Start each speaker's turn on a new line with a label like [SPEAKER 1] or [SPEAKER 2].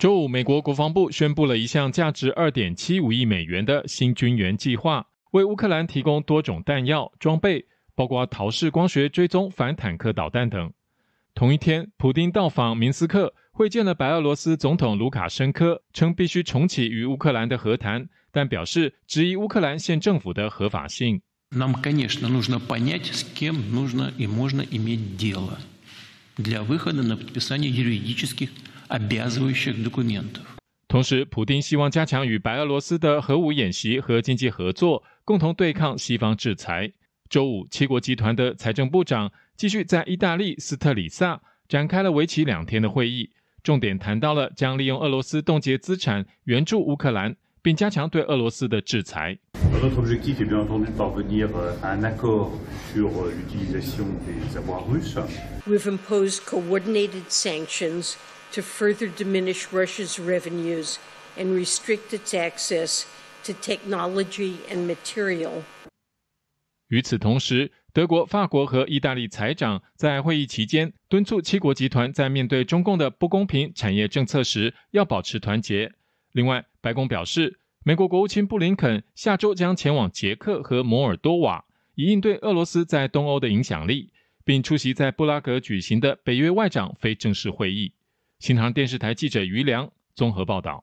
[SPEAKER 1] 周五，美国国防部宣布了一项价值二点七五亿美元的新军援计划，为乌克兰提供多种弹药、装备，包括陶氏光学追踪反坦克导弹等。同一天，普丁到访明斯克，会见了白俄罗斯总统卢卡申科，称必须重启与乌克兰的和谈，但表示质疑乌克兰现政府的合法性。同时，普京希望加强与白俄罗斯的核武演习和经济合作，共同对抗西方制裁。周五，七国集团的财政部长继续在意大利斯特里萨展开了为期两天的会议，重点谈到了将利用俄罗斯冻结资产援助乌克兰，并加强对俄罗斯的制裁。
[SPEAKER 2] 的
[SPEAKER 3] 制裁。to further diminish russia's revenues and restrict its access to technology and material
[SPEAKER 1] 与此同时德国法国和意大利财长在会议期间敦促七国集团在面对中共的不公平产业政策时要保持团结另外白宫表示美国国务卿布林肯下周将前往捷克和摩尔多瓦以应对俄罗斯在东欧的影响力并出席在布拉格举行的北约外长非正式会议新唐电视台记者余良综合报道。